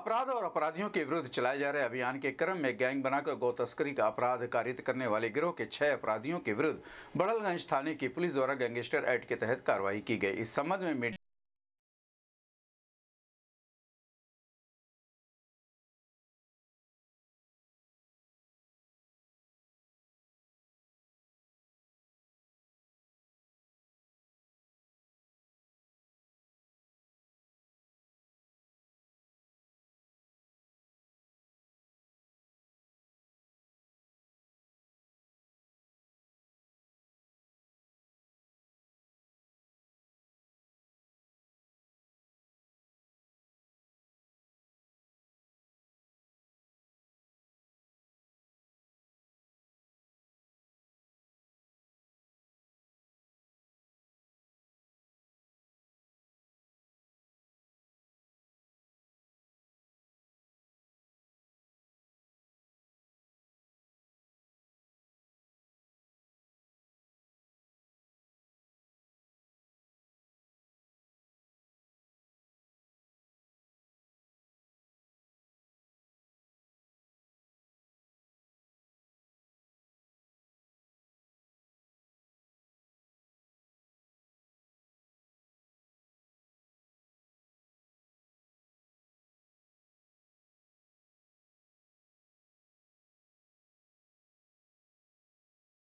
अपराध और अपराधियों के विरुद्ध चलाए जा रहे अभियान के क्रम में गैंग बनाकर गौ तस्करी का अपराध कारित करने वाले गिरोह के छह अपराधियों के विरुद्ध बड़लगंज थाने की पुलिस द्वारा गैंगस्टर एक्ट के तहत कार्रवाई की गई इस संबंध में